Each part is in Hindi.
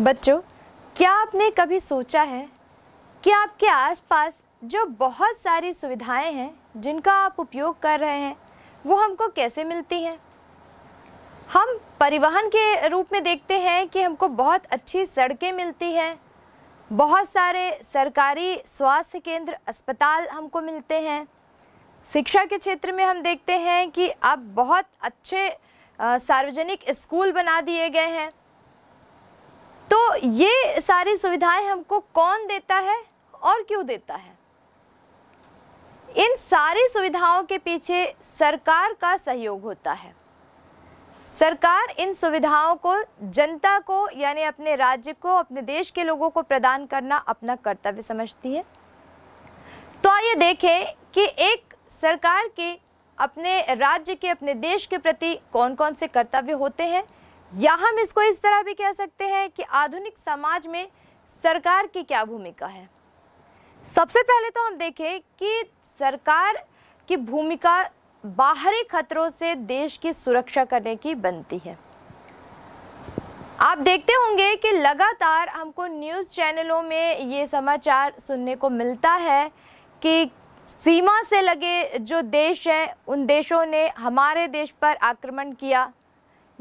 बच्चों क्या आपने कभी सोचा है कि आपके आसपास जो बहुत सारी सुविधाएं हैं जिनका आप उपयोग कर रहे हैं वो हमको कैसे मिलती हैं हम परिवहन के रूप में देखते हैं कि हमको बहुत अच्छी सड़कें मिलती हैं बहुत सारे सरकारी स्वास्थ्य केंद्र अस्पताल हमको मिलते हैं शिक्षा के क्षेत्र में हम देखते हैं कि अब बहुत अच्छे सार्वजनिक स्कूल बना दिए गए हैं तो ये सारी सुविधाएं हमको कौन देता है और क्यों देता है इन सारी सुविधाओं के पीछे सरकार का सहयोग होता है सरकार इन सुविधाओं को जनता को यानी अपने राज्य को अपने देश के लोगों को प्रदान करना अपना कर्तव्य समझती है तो आइए देखें कि एक सरकार के अपने राज्य के अपने देश के प्रति कौन कौन से कर्तव्य होते हैं या हम इसको इस तरह भी कह सकते हैं कि आधुनिक समाज में सरकार की क्या भूमिका है सबसे पहले तो हम देखें कि सरकार की भूमिका बाहरी खतरों से देश की सुरक्षा करने की बनती है आप देखते होंगे कि लगातार हमको न्यूज़ चैनलों में ये समाचार सुनने को मिलता है कि सीमा से लगे जो देश हैं उन देशों ने हमारे देश पर आक्रमण किया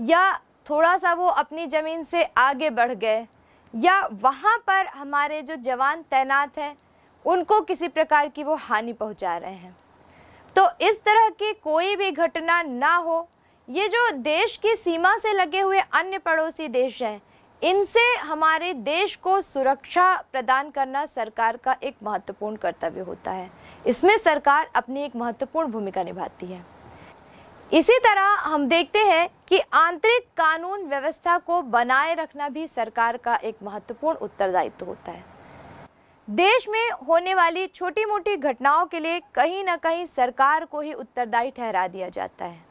या थोड़ा सा वो अपनी ज़मीन से आगे बढ़ गए या वहाँ पर हमारे जो जवान तैनात हैं उनको किसी प्रकार की वो हानि पहुँचा रहे हैं तो इस तरह की कोई भी घटना ना हो ये जो देश की सीमा से लगे हुए अन्य पड़ोसी देश हैं इनसे हमारे देश को सुरक्षा प्रदान करना सरकार का एक महत्वपूर्ण कर्तव्य होता है इसमें सरकार अपनी एक महत्वपूर्ण भूमिका निभाती है इसी तरह हम देखते हैं कि आंतरिक कानून व्यवस्था को बनाए रखना भी सरकार का एक महत्वपूर्ण उत्तरदायित्व होता है देश में होने वाली छोटी मोटी घटनाओं के लिए कहीं ना कहीं सरकार को ही उत्तरदायी ठहरा दिया जाता है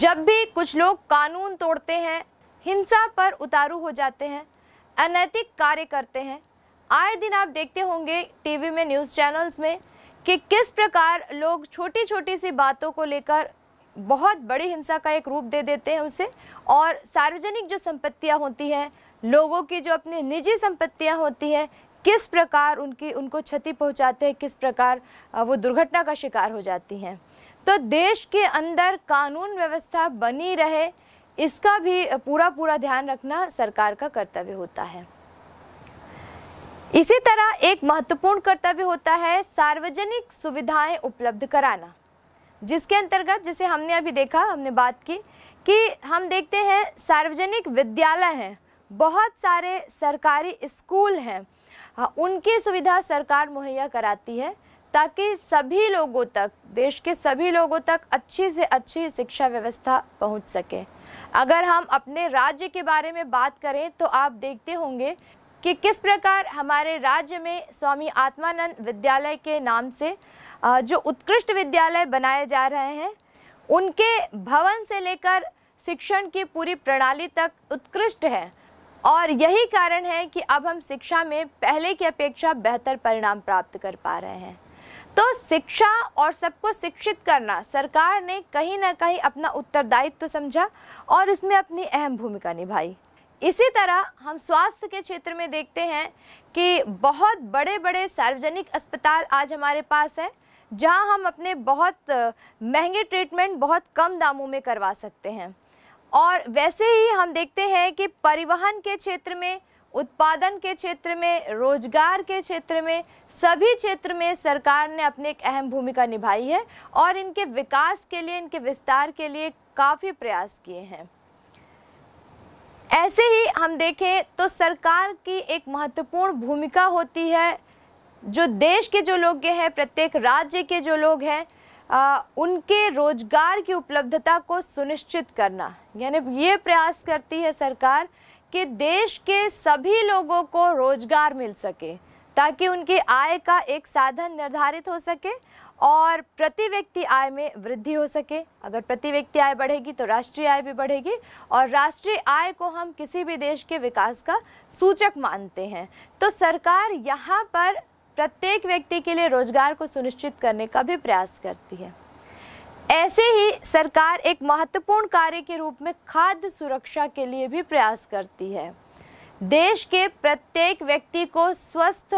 जब भी कुछ लोग कानून तोड़ते हैं हिंसा पर उतारू हो जाते हैं अनैतिक कार्य करते हैं आए दिन आप देखते होंगे टीवी में न्यूज़ चैनल्स में कि किस प्रकार लोग छोटी छोटी सी बातों को लेकर बहुत बड़ी हिंसा का एक रूप दे देते हैं उसे और सार्वजनिक जो संपत्तियां होती हैं लोगों की जो अपनी निजी संपत्तियां होती हैं किस प्रकार उनकी उनको क्षति पहुंचाते हैं किस प्रकार वो दुर्घटना का शिकार हो जाती हैं तो देश के अंदर कानून व्यवस्था बनी रहे इसका भी पूरा पूरा ध्यान रखना सरकार का कर्तव्य होता है इसी तरह एक महत्वपूर्ण कर्तव्य होता है सार्वजनिक सुविधाएं उपलब्ध कराना जिसके अंतर्गत जैसे हमने अभी देखा हमने बात की कि हम देखते हैं सार्वजनिक विद्यालय हैं बहुत सारे सरकारी स्कूल हैं हाँ, उनकी सुविधा सरकार मुहैया कराती है ताकि सभी लोगों तक देश के सभी लोगों तक अच्छी से अच्छी शिक्षा व्यवस्था पहुंच सके अगर हम अपने राज्य के बारे में बात करें तो आप देखते होंगे कि किस प्रकार हमारे राज्य में स्वामी आत्मानंद विद्यालय के नाम से जो उत्कृष्ट विद्यालय बनाए जा रहे हैं उनके भवन से लेकर शिक्षण की पूरी प्रणाली तक उत्कृष्ट है और यही कारण है कि अब हम शिक्षा में पहले की अपेक्षा बेहतर परिणाम प्राप्त कर पा रहे हैं तो शिक्षा और सबको शिक्षित करना सरकार ने कहीं ना कहीं अपना उत्तरदायित्व तो समझा और इसमें अपनी अहम भूमिका निभाई इसी तरह हम स्वास्थ्य के क्षेत्र में देखते हैं कि बहुत बड़े बड़े सार्वजनिक अस्पताल आज हमारे पास हैं जहां हम अपने बहुत महंगे ट्रीटमेंट बहुत कम दामों में करवा सकते हैं और वैसे ही हम देखते हैं कि परिवहन के क्षेत्र में उत्पादन के क्षेत्र में रोजगार के क्षेत्र में सभी क्षेत्र में सरकार ने अपनी एक अहम भूमिका निभाई है और इनके विकास के लिए इनके विस्तार के लिए काफ़ी प्रयास किए हैं ऐसे ही हम देखें तो सरकार की एक महत्वपूर्ण भूमिका होती है जो देश के जो लोग हैं प्रत्येक राज्य के जो लोग हैं आ, उनके रोजगार की उपलब्धता को सुनिश्चित करना यानी ये प्रयास करती है सरकार कि देश के सभी लोगों को रोजगार मिल सके ताकि उनकी आय का एक साधन निर्धारित हो सके और प्रति व्यक्ति आय में वृद्धि हो सके अगर प्रति व्यक्ति आय बढ़ेगी तो राष्ट्रीय आय भी बढ़ेगी और राष्ट्रीय आय को हम किसी भी देश के विकास का सूचक मानते हैं तो सरकार यहाँ पर प्रत्येक व्यक्ति के लिए रोजगार को सुनिश्चित करने का भी प्रयास करती है ऐसे ही सरकार एक महत्वपूर्ण कार्य के रूप में खाद्य सुरक्षा के लिए भी प्रयास करती है देश के प्रत्येक व्यक्ति को स्वस्थ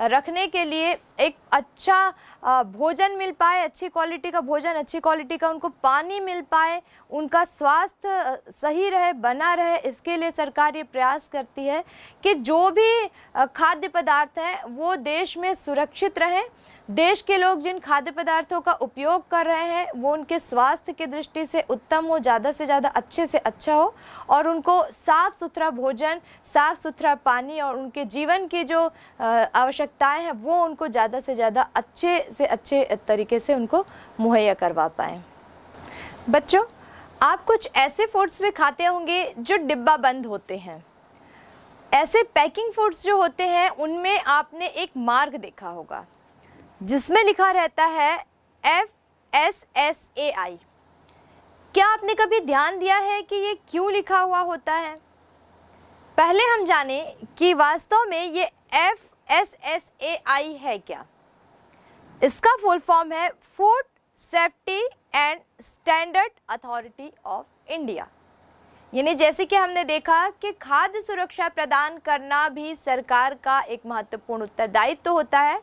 रखने के लिए एक अच्छा भोजन मिल पाए अच्छी क्वालिटी का भोजन अच्छी क्वालिटी का उनको पानी मिल पाए उनका स्वास्थ्य सही रहे बना रहे इसके लिए सरकार ये प्रयास करती है कि जो भी खाद्य पदार्थ हैं वो देश में सुरक्षित रहें देश के लोग जिन खाद्य पदार्थों का उपयोग कर रहे हैं वो उनके स्वास्थ्य की दृष्टि से उत्तम हो ज़्यादा से ज़्यादा अच्छे से अच्छा हो और उनको साफ़ सुथरा भोजन साफ़ सुथरा पानी और उनके जीवन की जो आवश्यकताएं हैं वो उनको ज़्यादा से ज़्यादा अच्छे से अच्छे तरीके से उनको मुहैया करवा पाएँ बच्चों आप कुछ ऐसे फूड्स भी खाते होंगे जो डिब्बा बंद होते हैं ऐसे पैकिंग फूड्स जो होते हैं उनमें आपने एक मार्ग देखा होगा जिसमें लिखा रहता है F S S A I क्या आपने कभी ध्यान दिया है कि ये क्यों लिखा हुआ होता है पहले हम जाने कि वास्तव में ये F S S A I है क्या इसका फुल फॉर्म है food safety and standard authority of India यानी जैसे कि हमने देखा कि खाद्य सुरक्षा प्रदान करना भी सरकार का एक महत्वपूर्ण उत्तरदायित्व तो होता है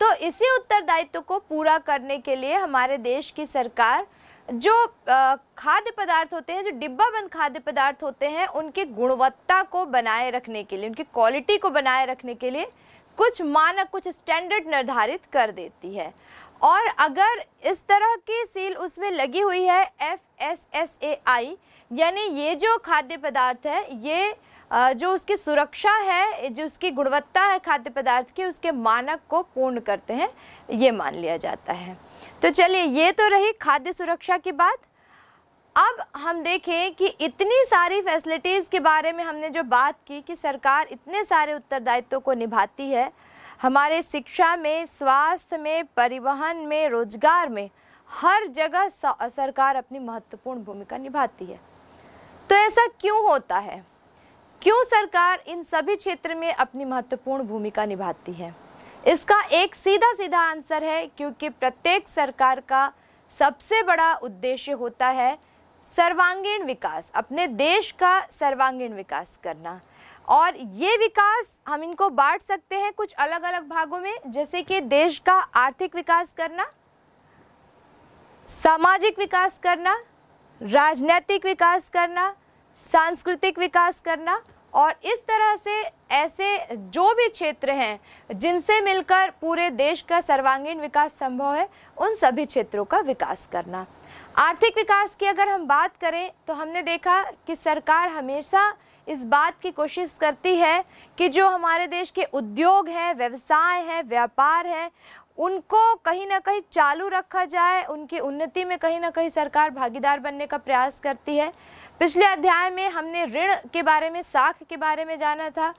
तो इसी उत्तरदायित्व को पूरा करने के लिए हमारे देश की सरकार जो खाद्य पदार्थ होते हैं जो डिब्बा बंद खाद्य पदार्थ होते हैं उनकी गुणवत्ता को बनाए रखने के लिए उनकी क्वालिटी को बनाए रखने के लिए कुछ मानक कुछ स्टैंडर्ड निर्धारित कर देती है और अगर इस तरह की सील उसमें लगी हुई है F S S A I यानी ये जो खाद्य पदार्थ है ये जो उसकी सुरक्षा है जो उसकी गुणवत्ता है खाद्य पदार्थ की उसके मानक को पूर्ण करते हैं ये मान लिया जाता है तो चलिए ये तो रही खाद्य सुरक्षा की बात अब हम देखें कि इतनी सारी फैसिलिटीज़ के बारे में हमने जो बात की कि सरकार इतने सारे उत्तरदायित्व को निभाती है हमारे शिक्षा में स्वास्थ्य में परिवहन में रोजगार में हर जगह सरकार अपनी महत्वपूर्ण भूमिका निभाती है तो ऐसा क्यों होता है क्यों सरकार इन सभी क्षेत्र में अपनी महत्वपूर्ण भूमिका निभाती है इसका एक सीधा सीधा आंसर है क्योंकि प्रत्येक सरकार का सबसे बड़ा उद्देश्य होता है सर्वांगीण विकास अपने देश का सर्वांगीण विकास करना और ये विकास हम इनको बांट सकते हैं कुछ अलग अलग भागों में जैसे कि देश का आर्थिक विकास करना सामाजिक विकास करना राजनैतिक विकास करना सांस्कृतिक विकास करना और इस तरह से ऐसे जो भी क्षेत्र हैं जिनसे मिलकर पूरे देश का सर्वांगीण विकास संभव है उन सभी क्षेत्रों का विकास करना आर्थिक विकास की अगर हम बात करें तो हमने देखा कि सरकार हमेशा इस बात की कोशिश करती है कि जो हमारे देश के उद्योग हैं व्यवसाय हैं व्यापार हैं उनको कहीं ना कहीं चालू रखा जाए उनकी उन्नति में कहीं ना कहीं सरकार भागीदार बनने का प्रयास करती है पिछले अध्याय में हमने ऋण के बारे में साख के बारे में जाना था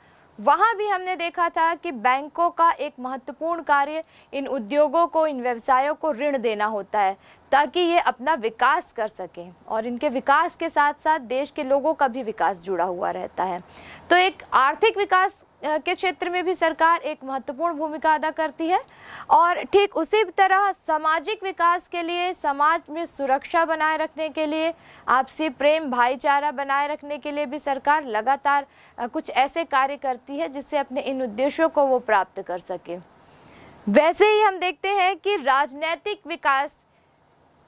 वहाँ भी हमने देखा था कि बैंकों का एक महत्वपूर्ण कार्य इन उद्योगों को इन व्यवसायों को ऋण देना होता है ताकि ये अपना विकास कर सकें और इनके विकास के साथ साथ देश के लोगों का भी विकास जुड़ा हुआ रहता है तो एक आर्थिक विकास के क्षेत्र में भी सरकार एक महत्वपूर्ण भूमिका अदा करती है और ठीक उसी तरह सामाजिक विकास के लिए समाज में सुरक्षा बनाए रखने के लिए आपसी प्रेम भाईचारा बनाए रखने के लिए भी सरकार लगातार कुछ ऐसे कार्य करती है जिससे अपने इन उद्देश्यों को वो प्राप्त कर सके वैसे ही हम देखते हैं कि राजनैतिक विकास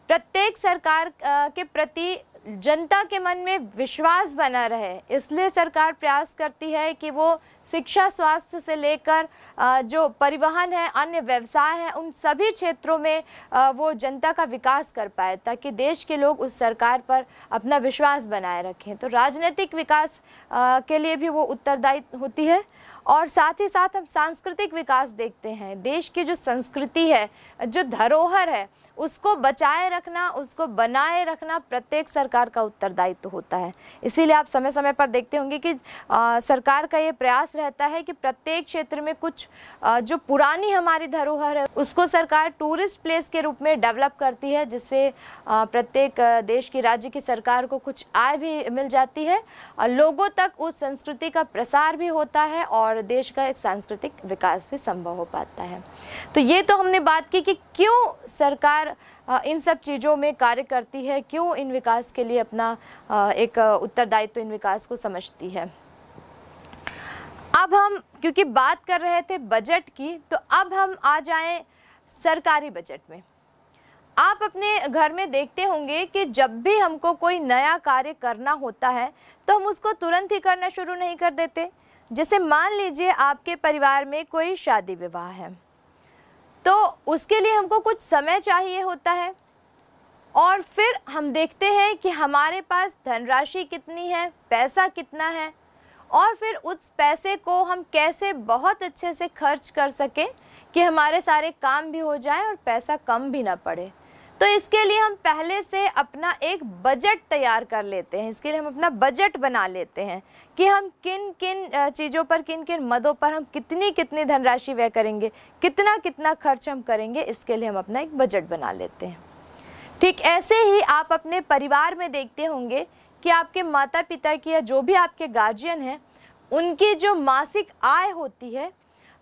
प्रत्येक सरकार के प्रति जनता के मन में विश्वास बना रहे इसलिए सरकार प्रयास करती है कि वो शिक्षा स्वास्थ्य से लेकर जो परिवहन है अन्य व्यवसाय है उन सभी क्षेत्रों में वो जनता का विकास कर पाए ताकि देश के लोग उस सरकार पर अपना विश्वास बनाए रखें तो राजनीतिक विकास के लिए भी वो उत्तरदायित्व होती है और साथ ही साथ हम सांस्कृतिक विकास देखते हैं देश की जो संस्कृति है जो धरोहर है उसको बचाए रखना उसको बनाए रखना प्रत्येक सरकार का उत्तरदायित्व होता है इसीलिए आप समय समय पर देखते होंगे कि आ, सरकार का ये प्रयास रहता है कि प्रत्येक क्षेत्र में कुछ आ, जो पुरानी हमारी धरोहर है उसको सरकार टूरिस्ट प्लेस के रूप में डेवलप करती है जिससे प्रत्येक देश की राज्य की सरकार को कुछ आय भी मिल जाती है लोगों तक उस संस्कृति का प्रसार भी होता है और और देश का एक सांस्कृतिक विकास भी संभव हो पाता है तो ये तो हमने बात की कि क्यों सरकार इन सब चीज़ों में कार्य करती है क्यों इन विकास के लिए अपना एक उत्तरदायित्व तो इन विकास को समझती है अब हम क्योंकि बात कर रहे थे बजट की तो अब हम आ जाएं सरकारी बजट में आप अपने घर में देखते होंगे कि जब भी हमको कोई नया कार्य करना होता है तो हम उसको तुरंत ही करना शुरू नहीं कर देते जैसे मान लीजिए आपके परिवार में कोई शादी विवाह है तो उसके लिए हमको कुछ समय चाहिए होता है और फिर हम देखते हैं कि हमारे पास धनराशि कितनी है पैसा कितना है और फिर उस पैसे को हम कैसे बहुत अच्छे से खर्च कर सकें कि हमारे सारे काम भी हो जाएं और पैसा कम भी ना पड़े तो इसके लिए हम पहले से अपना एक बजट तैयार कर लेते हैं इसके लिए हम अपना बजट बना लेते हैं कि हम किन किन चीज़ों पर किन किन मदों पर हम कितनी कितनी धनराशि व्यय करेंगे कितना कितना खर्च हम करेंगे इसके लिए हम अपना एक बजट बना लेते हैं ठीक ऐसे ही आप अपने परिवार में देखते होंगे कि आपके माता पिता की या जो भी आपके गार्जियन हैं उनकी जो मासिक आय होती है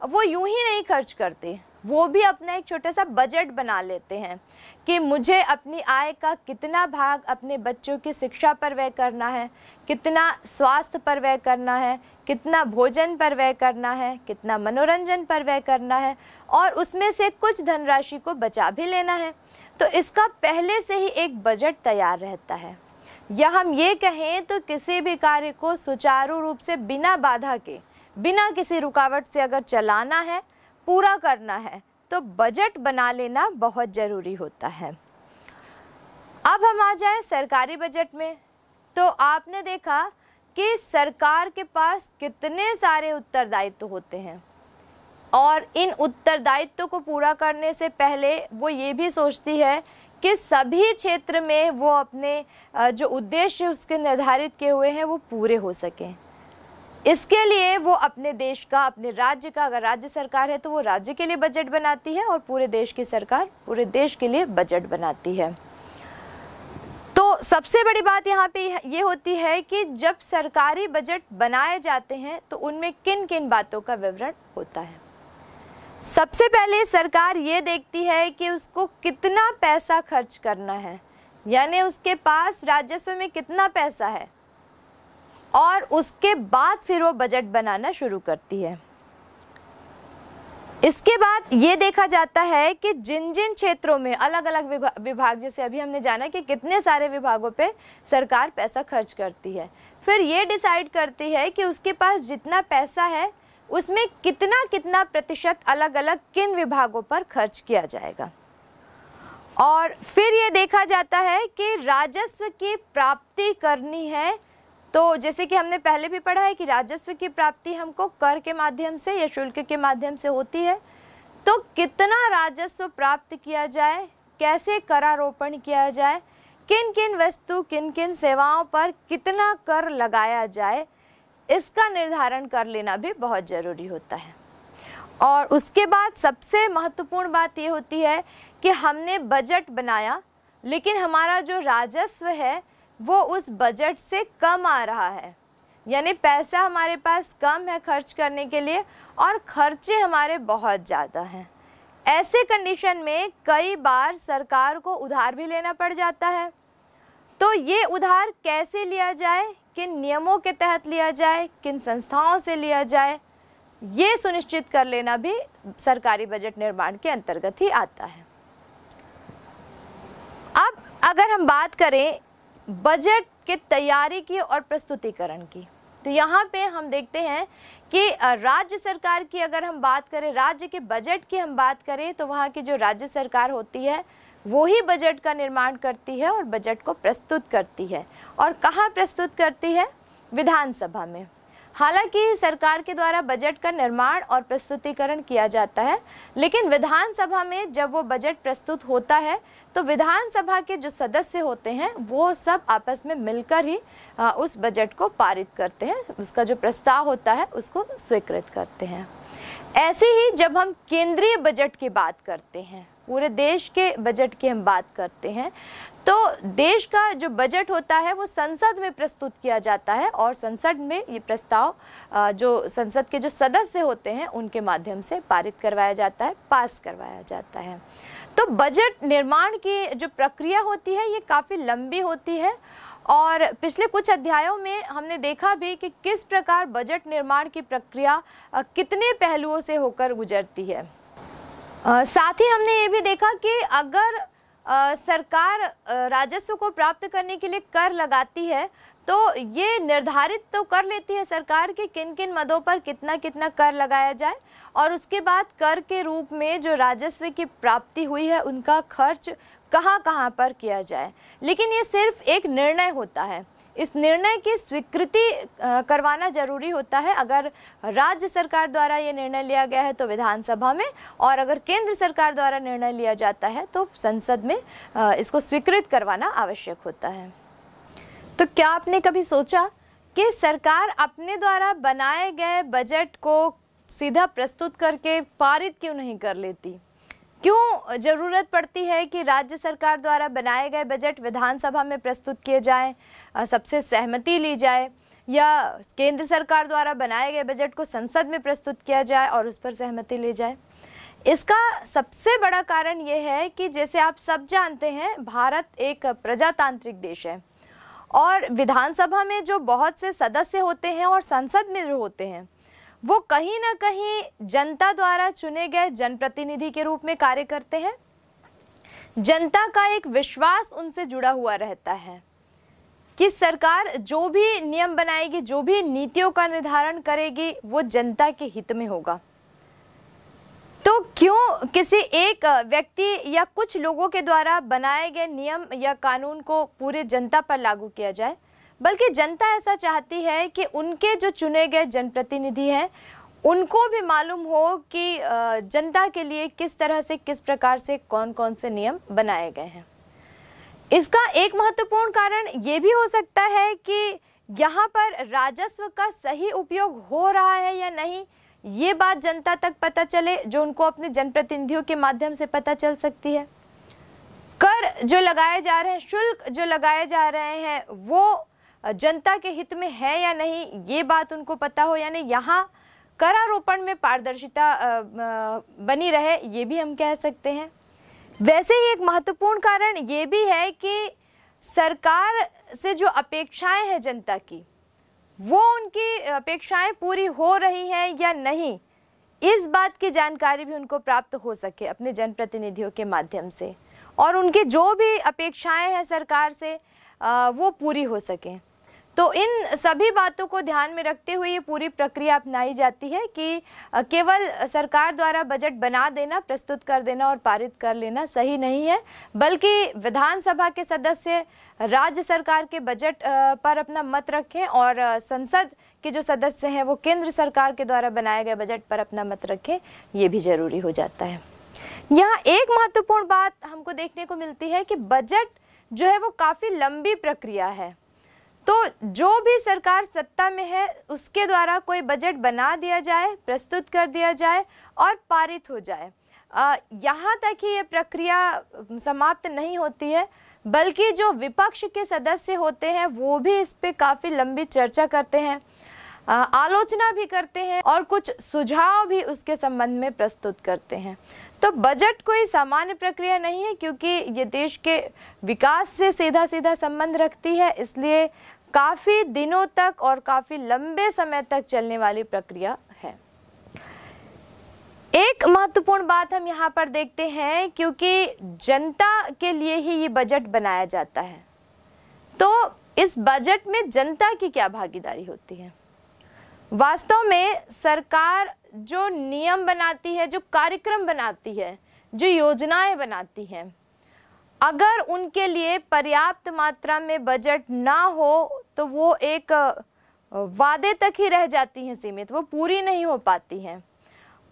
वो यूं ही नहीं खर्च करते वो भी अपना एक छोटा सा बजट बना लेते हैं कि मुझे अपनी आय का कितना भाग अपने बच्चों की शिक्षा पर व्यय करना है कितना स्वास्थ्य पर व्यय करना है कितना भोजन पर व्यय करना है कितना मनोरंजन पर व्यय करना है और उसमें से कुछ धनराशि को बचा भी लेना है तो इसका पहले से ही एक बजट तैयार रहता है या हम ये कहें तो किसी भी कार्य को सुचारू रूप से बिना बाधा के बिना किसी रुकावट से अगर चलाना है पूरा करना है तो बजट बना लेना बहुत ज़रूरी होता है अब हम आ जाए सरकारी बजट में तो आपने देखा कि सरकार के पास कितने सारे उत्तरदायित्व होते हैं और इन उत्तरदायित्व को पूरा करने से पहले वो ये भी सोचती है कि सभी क्षेत्र में वो अपने जो उद्देश्य उसके निर्धारित किए हुए हैं वो पूरे हो सकें इसके लिए वो अपने देश का अपने राज्य का अगर राज्य सरकार है तो वो राज्य के लिए बजट बनाती है और पूरे देश की सरकार पूरे देश के लिए बजट बनाती है तो सबसे बड़ी बात यहाँ पे ये होती है कि जब सरकारी बजट बनाए जाते हैं तो उनमें किन किन बातों का विवरण होता है सबसे पहले सरकार ये देखती है कि उसको कितना पैसा खर्च करना है यानी उसके पास राजस्व में कितना पैसा है और उसके बाद फिर वो बजट बनाना शुरू करती है इसके बाद ये देखा जाता है कि जिन जिन क्षेत्रों में अलग अलग विभाग जैसे अभी हमने जाना कि कितने सारे विभागों पे सरकार पैसा खर्च करती है फिर ये डिसाइड करती है कि उसके पास जितना पैसा है उसमें कितना कितना प्रतिशत अलग अलग किन विभागों पर खर्च किया जाएगा और फिर ये देखा जाता है कि राजस्व की प्राप्ति करनी है तो जैसे कि हमने पहले भी पढ़ा है कि राजस्व की प्राप्ति हमको कर के माध्यम से या शुल्क के माध्यम से होती है तो कितना राजस्व प्राप्त किया जाए कैसे करारोपण किया जाए किन किन वस्तु किन किन सेवाओं पर कितना कर लगाया जाए इसका निर्धारण कर लेना भी बहुत ज़रूरी होता है और उसके बाद सबसे महत्वपूर्ण बात ये होती है कि हमने बजट बनाया लेकिन हमारा जो राजस्व है वो उस बजट से कम आ रहा है यानी पैसा हमारे पास कम है खर्च करने के लिए और खर्चे हमारे बहुत ज़्यादा हैं ऐसे कंडीशन में कई बार सरकार को उधार भी लेना पड़ जाता है तो ये उधार कैसे लिया जाए किन नियमों के तहत लिया जाए किन संस्थाओं से लिया जाए ये सुनिश्चित कर लेना भी सरकारी बजट निर्माण के अंतर्गत ही आता है अब अगर हम बात करें बजट के तैयारी की और प्रस्तुतिकरण की तो यहाँ पे हम देखते हैं कि राज्य सरकार की अगर हम बात करें राज्य के बजट की हम बात करें तो वहाँ की जो राज्य सरकार होती है वो ही बजट का निर्माण करती है और बजट को प्रस्तुत करती है और कहाँ प्रस्तुत करती है विधानसभा में हालांकि सरकार के द्वारा बजट का निर्माण और प्रस्तुतिकरण किया जाता है लेकिन विधानसभा में जब वो बजट प्रस्तुत होता है तो विधानसभा के जो सदस्य होते हैं वो सब आपस में मिलकर ही उस बजट को पारित करते हैं उसका जो प्रस्ताव होता है उसको स्वीकृत करते हैं ऐसे ही जब हम केंद्रीय बजट की बात करते हैं पूरे देश के बजट की हम बात करते हैं तो देश का जो बजट होता है वो संसद में प्रस्तुत किया जाता है और संसद में ये प्रस्ताव जो संसद के जो सदस्य होते हैं उनके माध्यम से पारित करवाया जाता है पास करवाया जाता है तो बजट निर्माण की जो प्रक्रिया होती है ये काफ़ी लंबी होती है और पिछले कुछ अध्यायों में हमने देखा भी कि किस प्रकार बजट निर्माण की प्रक्रिया कितने पहलुओं से होकर गुजरती है साथ ही हमने ये भी देखा कि अगर आ, सरकार राजस्व को प्राप्त करने के लिए कर लगाती है तो ये निर्धारित तो कर लेती है सरकार कि किन किन मदों पर कितना कितना कर लगाया जाए और उसके बाद कर के रूप में जो राजस्व की प्राप्ति हुई है उनका खर्च कहाँ कहाँ पर किया जाए लेकिन ये सिर्फ एक निर्णय होता है इस निर्णय की स्वीकृति करवाना जरूरी होता है अगर राज्य सरकार द्वारा ये निर्णय लिया गया है तो विधानसभा में और अगर केंद्र सरकार द्वारा निर्णय लिया जाता है तो संसद में इसको स्वीकृत करवाना आवश्यक होता है तो क्या आपने कभी सोचा कि सरकार अपने द्वारा बनाए गए बजट को सीधा प्रस्तुत करके पारित क्यों नहीं कर लेती क्यों जरूरत पड़ती है कि राज्य सरकार द्वारा बनाए गए बजट विधानसभा में प्रस्तुत किए जाएं सबसे सहमति ली जाए या केंद्र सरकार द्वारा बनाए गए बजट को संसद में प्रस्तुत किया जाए और उस पर सहमति ली जाए इसका सबसे बड़ा कारण ये है कि जैसे आप सब जानते हैं भारत एक प्रजातांत्रिक देश है और विधानसभा में जो बहुत से सदस्य होते हैं और संसद में जो होते हैं वो कहीं ना कहीं जनता द्वारा चुने गए जनप्रतिनिधि के रूप में कार्य करते हैं जनता का एक विश्वास उनसे जुड़ा हुआ रहता है कि सरकार जो भी नियम बनाएगी जो भी नीतियों का निर्धारण करेगी वो जनता के हित में होगा तो क्यों किसी एक व्यक्ति या कुछ लोगों के द्वारा बनाए गए नियम या कानून को पूरे जनता पर लागू किया जाए बल्कि जनता ऐसा चाहती है कि उनके जो चुने गए जनप्रतिनिधि हैं उनको भी मालूम हो कि जनता के लिए किस तरह से किस प्रकार से कौन कौन से नियम बनाए गए हैं इसका एक महत्वपूर्ण कारण ये भी हो सकता है कि यहाँ पर राजस्व का सही उपयोग हो रहा है या नहीं ये बात जनता तक पता चले जो उनको अपने जनप्रतिनिधियों के माध्यम से पता चल सकती है कर जो लगाए जा रहे हैं शुल्क जो लगाए जा रहे हैं वो जनता के हित में है या नहीं ये बात उनको पता हो यानी यहाँ करारोपण में पारदर्शिता बनी रहे ये भी हम कह सकते हैं वैसे ही एक महत्वपूर्ण कारण ये भी है कि सरकार से जो अपेक्षाएं हैं जनता की वो उनकी अपेक्षाएं पूरी हो रही हैं या नहीं इस बात की जानकारी भी उनको प्राप्त हो सके अपने जनप्रतिनिधियों के माध्यम से और उनके जो भी अपेक्षाएं हैं सरकार से वो पूरी हो सकें तो इन सभी बातों को ध्यान में रखते हुए ये पूरी प्रक्रिया अपनाई जाती है कि केवल सरकार द्वारा बजट बना देना प्रस्तुत कर देना और पारित कर लेना सही नहीं है बल्कि विधानसभा के सदस्य राज्य सरकार के बजट पर अपना मत रखें और संसद के जो सदस्य हैं वो केंद्र सरकार के द्वारा बनाए गए बजट पर अपना मत रखें ये भी जरूरी हो जाता है यहाँ एक महत्वपूर्ण बात हमको देखने को मिलती है कि बजट जो है वो काफ़ी लंबी प्रक्रिया है तो जो भी सरकार सत्ता में है उसके द्वारा कोई बजट बना दिया जाए प्रस्तुत कर दिया जाए और पारित हो जाए यहाँ तक ही ये प्रक्रिया समाप्त नहीं होती है बल्कि जो विपक्ष के सदस्य होते हैं वो भी इस पर काफ़ी लंबी चर्चा करते हैं आलोचना भी करते हैं और कुछ सुझाव भी उसके संबंध में प्रस्तुत करते हैं तो बजट कोई सामान्य प्रक्रिया नहीं है क्योंकि ये देश के विकास से सीधा सीधा संबंध रखती है इसलिए काफ़ी दिनों तक और काफ़ी लंबे समय तक चलने वाली प्रक्रिया है एक महत्वपूर्ण बात हम यहाँ पर देखते हैं क्योंकि जनता के लिए ही ये बजट बनाया जाता है तो इस बजट में जनता की क्या भागीदारी होती है वास्तव में सरकार जो नियम बनाती है जो कार्यक्रम बनाती है जो योजनाएं बनाती हैं अगर उनके लिए पर्याप्त मात्रा में बजट ना हो तो वो एक वादे तक ही रह जाती हैं सीमित वो पूरी नहीं हो पाती हैं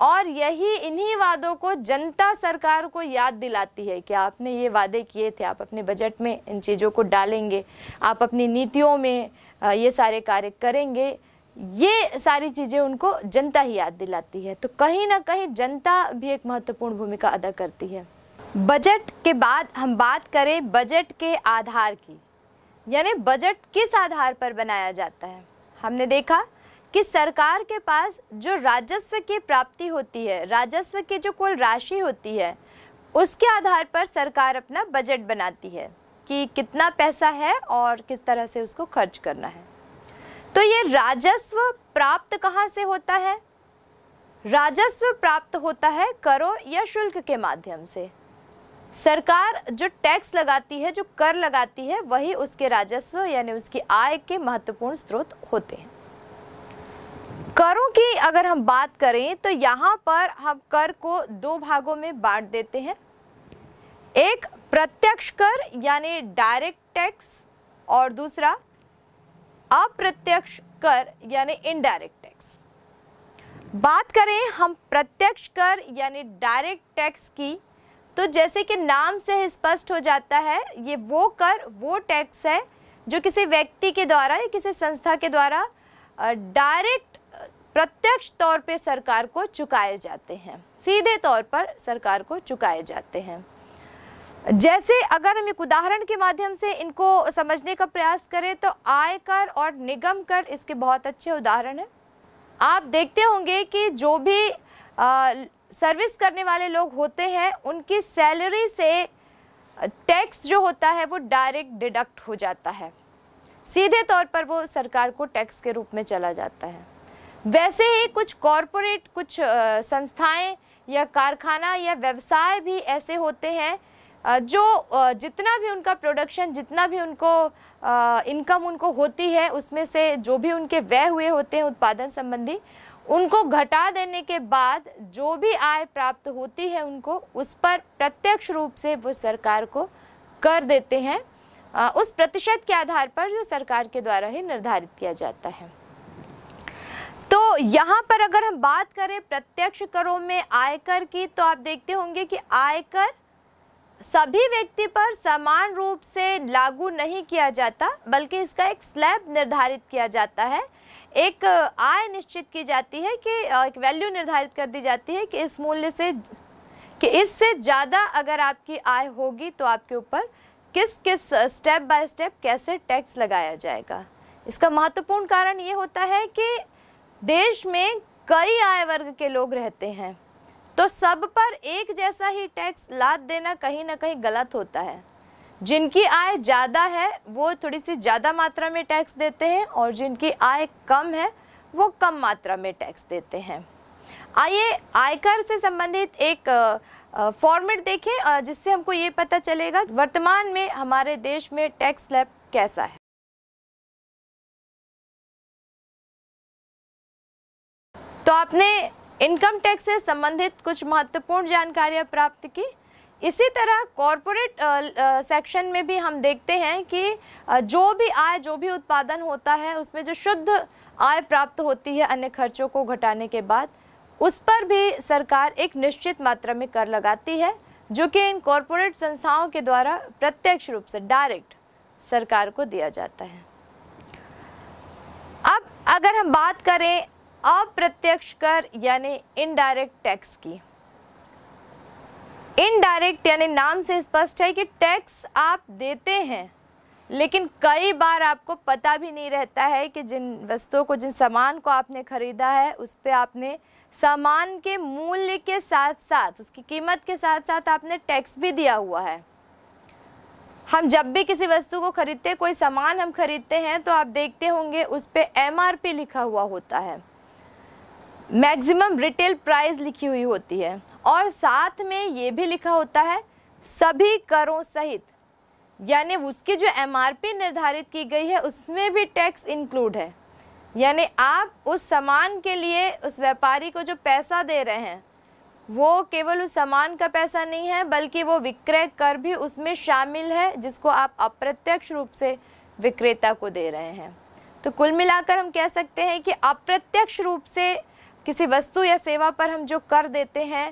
और यही इन्हीं वादों को जनता सरकार को याद दिलाती है कि आपने ये वादे किए थे आप अपने बजट में इन चीज़ों को डालेंगे आप अपनी नीतियों में ये सारे कार्य करेंगे ये सारी चीज़ें उनको जनता ही याद दिलाती है तो कहीं ना कहीं जनता भी एक महत्वपूर्ण भूमिका अदा करती है बजट के बाद हम बात करें बजट के आधार की यानी बजट किस आधार पर बनाया जाता है हमने देखा कि सरकार के पास जो राजस्व की प्राप्ति होती है राजस्व की जो कुल राशि होती है उसके आधार पर सरकार अपना बजट बनाती है कि कितना पैसा है और किस तरह से उसको खर्च करना है तो ये राजस्व प्राप्त कहाँ से होता है राजस्व प्राप्त होता है करो या शुल्क के माध्यम से सरकार जो टैक्स लगाती है जो कर लगाती है वही उसके राजस्व यानी उसकी आय के महत्वपूर्ण स्रोत होते हैं करों की अगर हम बात करें तो यहाँ पर हम कर को दो भागों में बांट देते हैं एक प्रत्यक्ष कर यानी डायरेक्ट टैक्स और दूसरा अप्रत्यक्ष कर यानी इनडायरेक्ट टैक्स बात करें हम प्रत्यक्ष कर यानी डायरेक्ट टैक्स की तो जैसे कि नाम से स्पष्ट हो जाता है ये वो कर वो टैक्स है जो किसी व्यक्ति के द्वारा या किसी संस्था के द्वारा डायरेक्ट प्रत्यक्ष तौर पे सरकार को चुकाए जाते हैं सीधे तौर पर सरकार को चुकाए जाते हैं जैसे अगर हम एक उदाहरण के माध्यम से इनको समझने का प्रयास करें तो आयकर और निगम कर इसके बहुत अच्छे उदाहरण हैं आप देखते होंगे कि जो भी आ, सर्विस करने वाले लोग होते हैं उनकी सैलरी से टैक्स जो होता है वो डायरेक्ट डिडक्ट हो जाता है सीधे तौर पर वो सरकार को टैक्स के रूप में चला जाता है वैसे ही कुछ कॉरपोरेट कुछ संस्थाएं या कारखाना या व्यवसाय भी ऐसे होते हैं जो जितना भी उनका प्रोडक्शन जितना भी उनको इनकम उनको होती है उसमें से जो भी उनके व्यय हुए होते हैं उत्पादन संबंधी उनको घटा देने के बाद जो भी आय प्राप्त होती है उनको उस पर प्रत्यक्ष रूप से वो सरकार को कर देते हैं उस प्रतिशत के आधार पर जो सरकार के द्वारा ही निर्धारित किया जाता है तो यहाँ पर अगर हम बात करें प्रत्यक्ष करों में आयकर की तो आप देखते होंगे कि आयकर सभी व्यक्ति पर समान रूप से लागू नहीं किया जाता बल्कि इसका एक स्लैब निर्धारित किया जाता है एक आय निश्चित की जाती है कि एक वैल्यू निर्धारित कर दी जाती है कि इस मूल्य से कि इससे ज़्यादा अगर आपकी आय होगी तो आपके ऊपर किस किस स्टेप बाय स्टेप कैसे टैक्स लगाया जाएगा इसका महत्वपूर्ण कारण ये होता है कि देश में कई आय वर्ग के लोग रहते हैं तो सब पर एक जैसा ही टैक्स लाद देना कहीं ना कहीं गलत होता है जिनकी आय ज़्यादा है वो थोड़ी सी ज़्यादा मात्रा में टैक्स देते हैं और जिनकी आय कम है वो कम मात्रा में टैक्स देते हैं आइए आयकर से संबंधित एक फॉर्मेट देखें जिससे हमको ये पता चलेगा वर्तमान में हमारे देश में टैक्स लैब कैसा है तो आपने इनकम टैक्स से संबंधित कुछ महत्वपूर्ण जानकारियां प्राप्त की इसी तरह कॉरपोरेट सेक्शन में भी हम देखते हैं कि जो भी आय जो भी उत्पादन होता है उसमें जो शुद्ध आय प्राप्त होती है अन्य खर्चों को घटाने के बाद उस पर भी सरकार एक निश्चित मात्रा में कर लगाती है जो कि इन कॉरपोरेट संस्थाओं के द्वारा प्रत्यक्ष रूप से डायरेक्ट सरकार को दिया जाता है अब अगर हम बात करें अप्रत्यक्ष कर यानी इनडायरेक्ट टैक्स की इनडायरेक्ट यानी नाम से स्पष्ट है कि टैक्स आप देते हैं लेकिन कई बार आपको पता भी नहीं रहता है कि जिन वस्तुओं को जिन सामान को आपने ख़रीदा है उस पर आपने सामान के मूल्य के साथ साथ उसकी कीमत के साथ साथ आपने टैक्स भी दिया हुआ है हम जब भी किसी वस्तु को खरीदते कोई सामान हम खरीदते हैं तो आप देखते होंगे उस पर एम लिखा हुआ होता है मैक्सिमम रिटेल प्राइस लिखी हुई होती है और साथ में ये भी लिखा होता है सभी करों सहित यानी उसकी जो एम निर्धारित की गई है उसमें भी टैक्स इंक्लूड है यानी आप उस सामान के लिए उस व्यापारी को जो पैसा दे रहे हैं वो केवल उस सामान का पैसा नहीं है बल्कि वो विक्रय कर भी उसमें शामिल है जिसको आप अप्रत्यक्ष रूप से विक्रेता को दे रहे हैं तो कुल मिलाकर हम कह सकते हैं कि अप्रत्यक्ष रूप से किसी वस्तु या सेवा पर हम जो कर देते हैं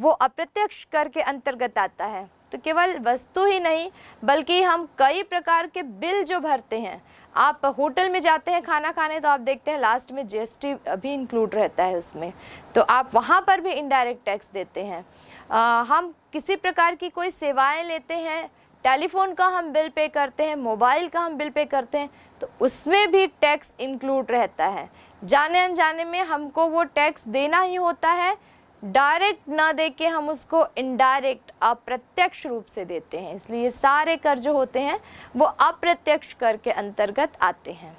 वो अप्रत्यक्ष कर के अंतर्गत आता है तो केवल वस्तु ही नहीं बल्कि हम कई प्रकार के बिल जो भरते हैं आप होटल में जाते हैं खाना खाने तो आप देखते हैं लास्ट में जीएसटी भी इंक्लूड रहता है उसमें तो आप वहाँ पर भी इनडायरेक्ट टैक्स देते हैं आ, हम किसी प्रकार की कोई सेवाएं लेते हैं टेलीफोन का हम बिल पे करते हैं मोबाइल का हम बिल पे करते हैं तो उसमें भी टैक्स इंक्लूड रहता है जाने अनजाने में हमको वो टैक्स देना ही होता है डायरेक्ट ना दे के हम उसको इनडायरेक्ट अप्रत्यक्ष रूप से देते हैं इसलिए ये सारे कर जो होते हैं वो अप्रत्यक्ष कर के अंतर्गत आते हैं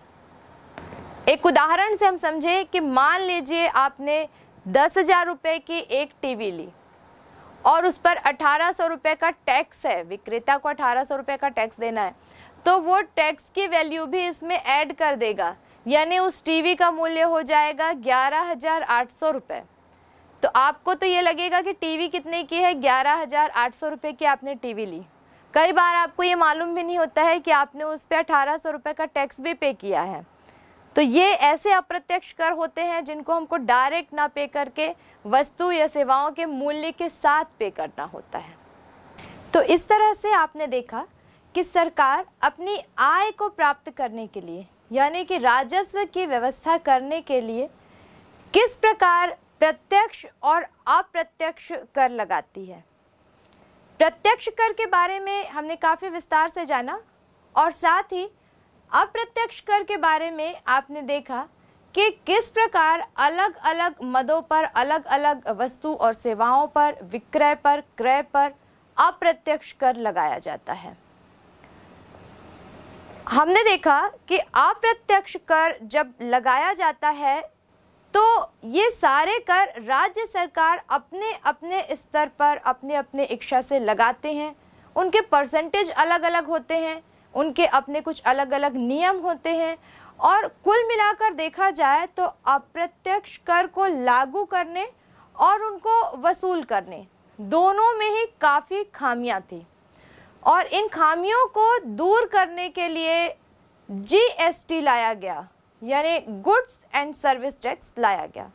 एक उदाहरण से हम समझे कि मान लीजिए आपने दस हजार रुपये की एक टीवी ली और उस पर अठारह सौ रुपये का टैक्स है विक्रेता को अठारह सौ रुपये का टैक्स देना है तो वो टैक्स की वैल्यू भी इसमें ऐड कर देगा यानी उस टीवी का मूल्य हो जाएगा ग्यारह हजार आठ सौ रुपये तो आपको तो ये लगेगा कि टीवी कितने की है ग्यारह हजार आठ सौ रुपये की आपने टीवी ली कई बार आपको ये मालूम भी नहीं होता है कि आपने उस पर अठारह सौ रुपये का टैक्स भी पे किया है तो ये ऐसे अप्रत्यक्ष कर होते हैं जिनको हमको डायरेक्ट ना पे करके वस्तु या सेवाओं के मूल्य के साथ पे करना होता है तो इस तरह से आपने देखा कि सरकार अपनी आय को प्राप्त करने के लिए यानी कि राजस्व की व्यवस्था करने के लिए किस प्रकार प्रत्यक्ष और अप्रत्यक्ष कर लगाती है प्रत्यक्ष कर के बारे में हमने काफ़ी विस्तार से जाना और साथ ही अप्रत्यक्ष कर के बारे में आपने देखा कि किस प्रकार अलग अलग मदों पर अलग अलग वस्तु और सेवाओं पर विक्रय पर क्रय पर अप्रत्यक्ष कर लगाया जाता है हमने देखा कि अप्रत्यक्ष कर जब लगाया जाता है तो ये सारे कर राज्य सरकार अपने अपने स्तर पर अपने अपने इच्छा से लगाते हैं उनके परसेंटेज अलग अलग होते हैं उनके अपने कुछ अलग अलग नियम होते हैं और कुल मिलाकर देखा जाए तो अप्रत्यक्ष कर को लागू करने और उनको वसूल करने दोनों में ही काफ़ी खामियां थी और इन खामियों को दूर करने के लिए जीएसटी लाया गया यानी गुड्स एंड सर्विस टैक्स लाया गया